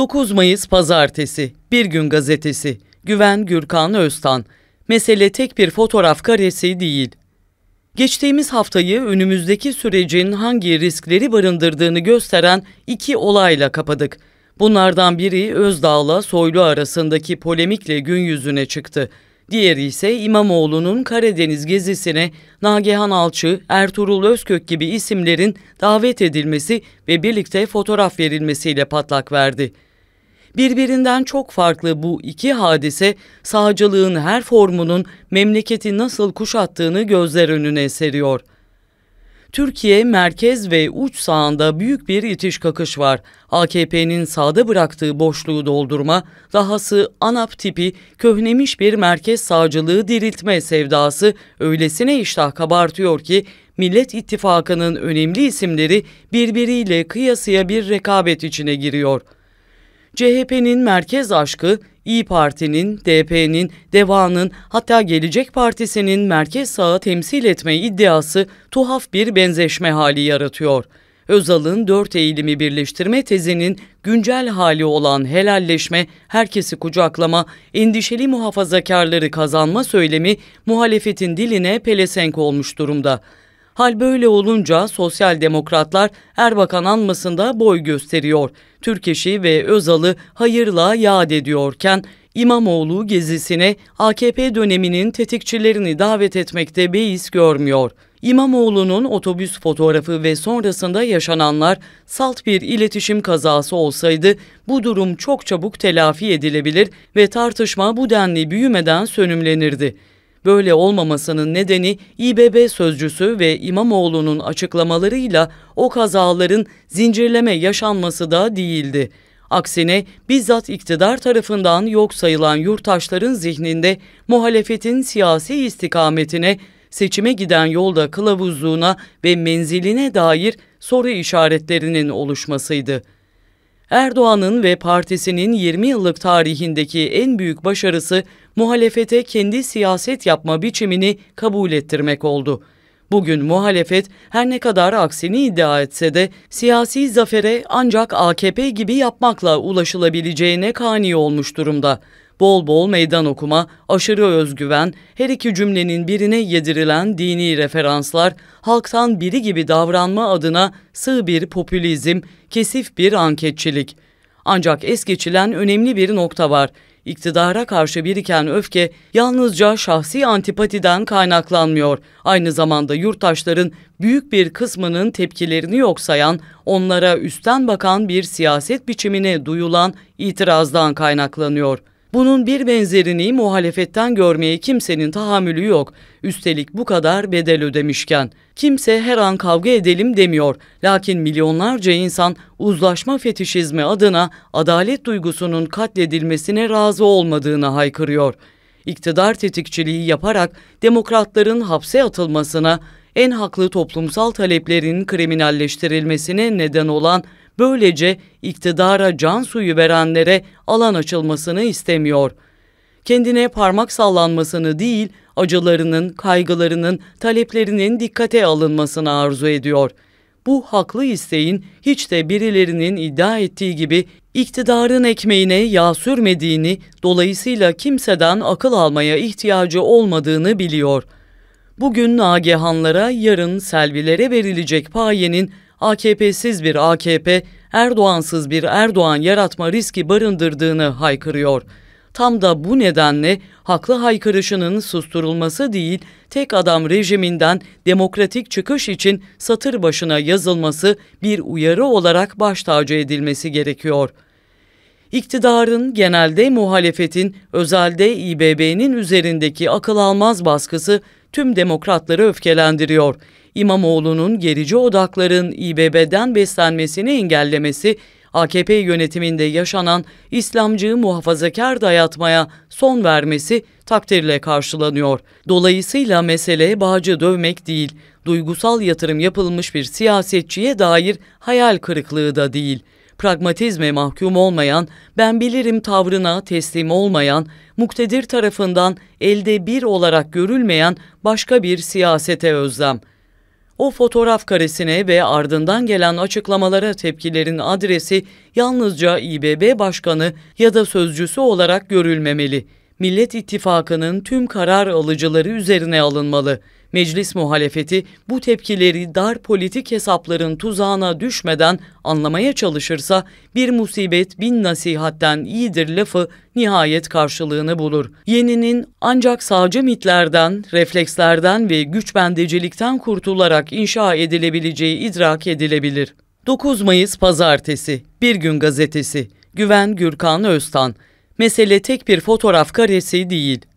9 Mayıs Pazartesi, Bir Gün Gazetesi, Güven Gürkan Öztan. Mesele tek bir fotoğraf karesi değil. Geçtiğimiz haftayı önümüzdeki sürecin hangi riskleri barındırdığını gösteren iki olayla kapadık. Bunlardan biri Özdağ'la Soylu arasındaki polemikle gün yüzüne çıktı. Diğeri ise İmamoğlu'nun Karadeniz gezisine Nagihan Alçı, Ertuğrul Özkök gibi isimlerin davet edilmesi ve birlikte fotoğraf verilmesiyle patlak verdi. Birbirinden çok farklı bu iki hadise sağcılığın her formunun memleketi nasıl kuşattığını gözler önüne seriyor. Türkiye merkez ve uç sağında büyük bir itiş kakış var. AKP'nin sağda bıraktığı boşluğu doldurma, dahası ANAP tipi köhnemiş bir merkez sağcılığı diriltme sevdası öylesine iştah kabartıyor ki Millet İttifakı'nın önemli isimleri birbiriyle kıyasıya bir rekabet içine giriyor.'' CHP'nin merkez aşkı İyi Parti'nin, DP'nin, DEVA'nın hatta Gelecek Partisi'nin merkez sağı temsil etme iddiası tuhaf bir benzeşme hali yaratıyor. Özal'ın dört eğilimi birleştirme tezinin güncel hali olan helalleşme, herkesi kucaklama, endişeli muhafazakarları kazanma söylemi muhalefetin diline pelesenk olmuş durumda. Hal böyle olunca sosyal demokratlar Erbakan anmasında boy gösteriyor. Türkeş'i ve Özal'ı hayırla yad ediyorken İmamoğlu gezisine AKP döneminin tetikçilerini davet etmekte beis görmüyor. İmamoğlu'nun otobüs fotoğrafı ve sonrasında yaşananlar salt bir iletişim kazası olsaydı bu durum çok çabuk telafi edilebilir ve tartışma bu denli büyümeden sönümlenirdi. Böyle olmamasının nedeni İBB sözcüsü ve İmamoğlu'nun açıklamalarıyla o kazaların zincirleme yaşanması da değildi. Aksine bizzat iktidar tarafından yok sayılan yurttaşların zihninde muhalefetin siyasi istikametine, seçime giden yolda kılavuzluğuna ve menziline dair soru işaretlerinin oluşmasıydı.'' Erdoğan'ın ve partisinin 20 yıllık tarihindeki en büyük başarısı muhalefete kendi siyaset yapma biçimini kabul ettirmek oldu. Bugün muhalefet her ne kadar aksini iddia etse de siyasi zafere ancak AKP gibi yapmakla ulaşılabileceğine kani olmuş durumda bol bol meydan okuma, aşırı özgüven, her iki cümlenin birine yedirilen dini referanslar, halktan biri gibi davranma adına sığ bir popülizm, kesif bir anketçilik. Ancak es geçilen önemli bir nokta var. İktidara karşı biriken öfke yalnızca şahsi antipatiden kaynaklanmıyor. Aynı zamanda yurttaşların büyük bir kısmının tepkilerini yok sayan, onlara üstten bakan bir siyaset biçimine duyulan itirazdan kaynaklanıyor. Bunun bir benzerini muhalefetten görmeye kimsenin tahammülü yok. Üstelik bu kadar bedel ödemişken. Kimse her an kavga edelim demiyor. Lakin milyonlarca insan uzlaşma fetişizmi adına adalet duygusunun katledilmesine razı olmadığını haykırıyor. İktidar tetikçiliği yaparak demokratların hapse atılmasına, en haklı toplumsal taleplerin kriminalleştirilmesine neden olan, böylece iktidara can suyu verenlere alan açılmasını istemiyor. Kendine parmak sallanmasını değil, acılarının, kaygılarının, taleplerinin dikkate alınmasını arzu ediyor. Bu haklı isteğin hiç de birilerinin iddia ettiği gibi iktidarın ekmeğine yağ sürmediğini, dolayısıyla kimseden akıl almaya ihtiyacı olmadığını biliyor.'' Bugün Nagihanlara, yarın Selvilere verilecek payenin AKP'siz bir AKP, Erdoğansız bir Erdoğan yaratma riski barındırdığını haykırıyor. Tam da bu nedenle haklı haykırışının susturulması değil, tek adam rejiminden demokratik çıkış için satır başına yazılması bir uyarı olarak baş tacı edilmesi gerekiyor. İktidarın, genelde muhalefetin, özelde İBB'nin üzerindeki akıl almaz baskısı tüm demokratları öfkelendiriyor. İmamoğlu'nun gerici odakların İBB'den beslenmesini engellemesi AKP yönetiminde yaşanan İslamcı muhafazakar dayatmaya son vermesi takdirle karşılanıyor. Dolayısıyla mesele bağcı dövmek değil, duygusal yatırım yapılmış bir siyasetçiye dair hayal kırıklığı da değil pragmatizme mahkum olmayan, ben bilirim tavrına teslim olmayan, muktedir tarafından elde bir olarak görülmeyen başka bir siyasete özlem. O fotoğraf karesine ve ardından gelen açıklamalara tepkilerin adresi yalnızca İBB Başkanı ya da sözcüsü olarak görülmemeli.'' Millet İttifakı'nın tüm karar alıcıları üzerine alınmalı. Meclis muhalefeti bu tepkileri dar politik hesapların tuzağına düşmeden anlamaya çalışırsa bir musibet bin nasihatten iyidir lafı nihayet karşılığını bulur. Yeninin ancak sağcı mitlerden, reflekslerden ve güç bendecilikten kurtularak inşa edilebileceği idrak edilebilir. 9 Mayıs Pazartesi Bir Gün Gazetesi Güven Gürkan Öztan Mesele tek bir fotoğraf karesi değil.